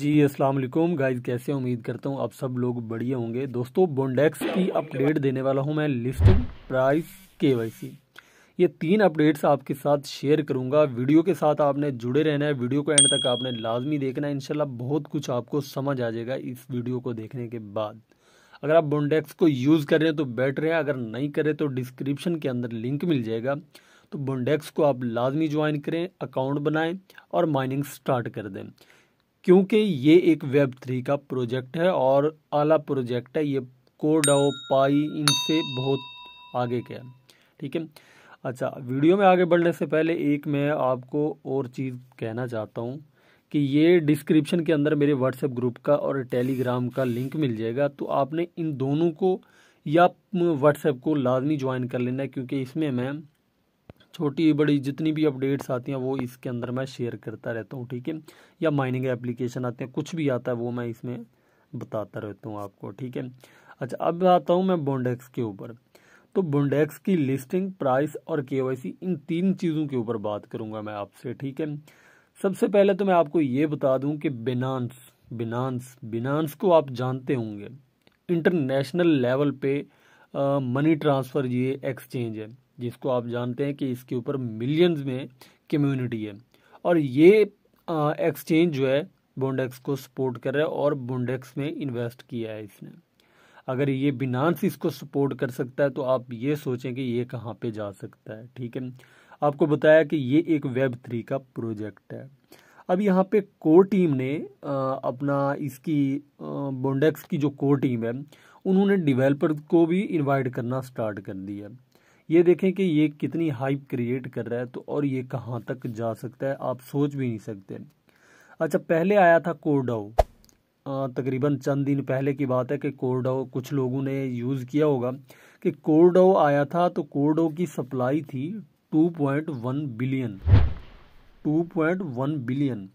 जी अस्सलाम वालेकुम गाइस कैसे उम्मीद करता हूँ आप सब लोग बढ़िया होंगे दोस्तों बोंडेक्स की अपडेट देने वाला हूँ मैं लिस्टिंग प्राइस सी ये तीन अपडेट्स आपके साथ शेयर करूँगा वीडियो के साथ आपने जुड़े रहना है वीडियो को एंड तक आपने लाजमी देखना है इनशाला बहुत कुछ आपको समझ आ जाएगा इस वीडियो को देखने के बाद अगर आप बोंडेक्स को यूज़ कर रहे हैं तो बेटर है अगर नहीं करें तो डिस्क्रिप्शन के अंदर लिंक मिल जाएगा तो बोंडेक्स को आप लाजमी ज्वाइन करें अकाउंट बनाएं और माइनिंग स्टार्ट कर दें क्योंकि ये एक वेब थ्री का प्रोजेक्ट है और आला प्रोजेक्ट है ये कोडाओ पाई इनसे बहुत आगे क्या है ठीक है अच्छा वीडियो में आगे बढ़ने से पहले एक मैं आपको और चीज़ कहना चाहता हूँ कि ये डिस्क्रिप्शन के अंदर मेरे व्हाट्सएप ग्रुप का और टेलीग्राम का लिंक मिल जाएगा तो आपने इन दोनों को या व्हाट्सएप को लाजमी ज्वाइन कर लेना है क्योंकि इसमें मैं छोटी बड़ी जितनी भी अपडेट्स आती हैं वो इसके अंदर मैं शेयर करता रहता हूँ ठीक है या माइनिंग एप्लीकेशन आते हैं कुछ भी आता है वो मैं इसमें बताता रहता हूँ आपको ठीक है अच्छा अब आता हूँ मैं बोंडेक्स के ऊपर तो बोंडेक्स की लिस्टिंग प्राइस और के इन तीन चीज़ों के ऊपर बात करूँगा मैं आपसे ठीक है सबसे पहले तो मैं आपको ये बता दूँ कि बिनांस बिनांस बिनांस को आप जानते होंगे इंटरनेशनल लेवल पे मनी ट्रांसफ़र ये एक्सचेंज है जिसको आप जानते हैं कि इसके ऊपर मिलियंस में कम्युनिटी है और ये एक्सचेंज जो है बोंडेक्स को सपोर्ट कर रहा है और बोंडेक्स में इन्वेस्ट किया है इसने अगर ये बिनांस इसको सपोर्ट कर सकता है तो आप ये सोचें कि ये कहाँ पे जा सकता है ठीक है आपको बताया कि ये एक वेब थ्री का प्रोजेक्ट है अब यहाँ पे कोर टीम ने अपना इसकी बोंडेक्स की जो कोर टीम है उन्होंने डेवलपर को भी इनवाइट करना स्टार्ट कर दिया ये देखें कि ये कितनी हाइप क्रिएट कर रहा है तो और ये कहाँ तक जा सकता है आप सोच भी नहीं सकते अच्छा पहले आया था कोरडाओ तकरीबन चंद दिन पहले की बात है कि कोरडाओ कुछ लोगों ने यूज़ किया होगा कि कोरडाओ आया था तो कोरडाओ की सप्लाई थी 2.1 बिलियन 2.1 बिलियन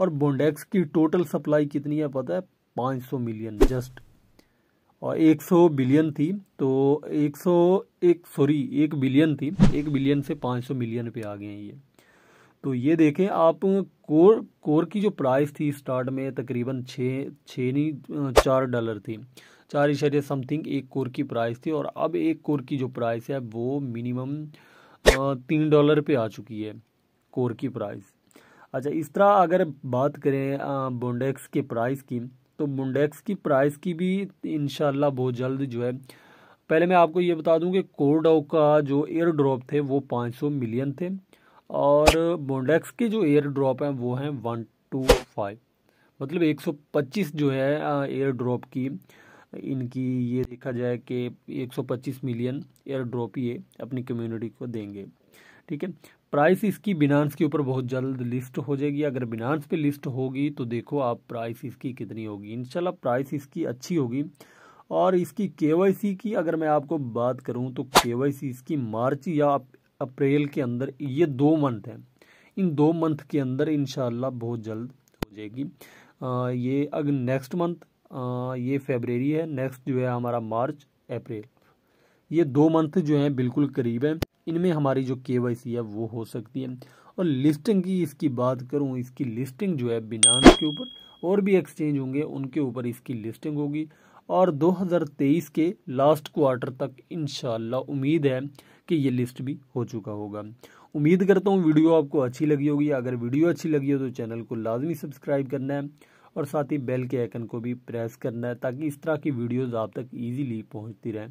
और बोंडेक्स की टोटल सप्लाई कितनी है पता है 500 मिलियन जस्ट और 100 बिलियन थी तो 100 एक सॉरी एक बिलियन थी एक बिलियन से 500 मिलियन पे आ गए हैं ये तो ये देखें आप कोर कोर की जो प्राइस थी स्टार्ट में तकरीबन छः छः नहीं चार डॉलर थी चार इशारे समथिंग एक कोर की प्राइस थी और अब एक कोर की जो प्राइस है वो मिनिमम तीन डॉलर पे आ चुकी है कोर की प्राइस अच्छा इस तरह अगर बात करें बोंडेक्स के प्राइस की तो मुंडेक्स की प्राइस की भी शाला बहुत जल्द जो है पहले मैं आपको ये बता दूं कि कोरडाउ का जो एयर ड्रॉप थे वो 500 मिलियन थे और मोडेक्स के जो एयर ड्रॉप हैं वो हैं वन टू फाइव मतलब 125 जो है एयर ड्रॉप की इनकी ये देखा जाए कि 125 मिलियन एयर ड्रॉप ये अपनी कम्युनिटी को देंगे ठीक है प्राइस इसकी बिनांस के ऊपर बहुत जल्द लिस्ट हो जाएगी अगर बिनांस पे लिस्ट होगी तो देखो आप प्राइस इसकी कितनी होगी इनशाला प्राइस इसकी अच्छी होगी और इसकी के की अगर मैं आपको बात करूँ तो के इसकी मार्च या अप्रैल के अंदर ये दो मंथ हैं इन दो मंथ के अंदर इन बहुत जल्द हो जाएगी आ, ये अगर नेक्स्ट मंथ ये फेबरेरी है नेक्स्ट जो है हमारा मार्च अप्रैल ये दो मंथ जो हैं बिल्कुल करीब हैं इनमें हमारी जो के है वो हो सकती है और लिस्टिंग की इसकी बात करूँ इसकी लिस्टिंग जो है बिनास के ऊपर और भी एक्सचेंज होंगे उनके ऊपर इसकी लिस्टिंग होगी और 2023 के लास्ट क्वार्टर तक इन उम्मीद है कि ये लिस्ट भी हो चुका होगा उम्मीद करता हूँ वीडियो आपको अच्छी लगी होगी अगर वीडियो अच्छी लगी हो तो चैनल को लाजमी सब्सक्राइब करना है और साथ ही बेल के आइकन को भी प्रेस करना है ताकि इस तरह की वीडियोज़ आप तक ईजीली पहुँचती रहें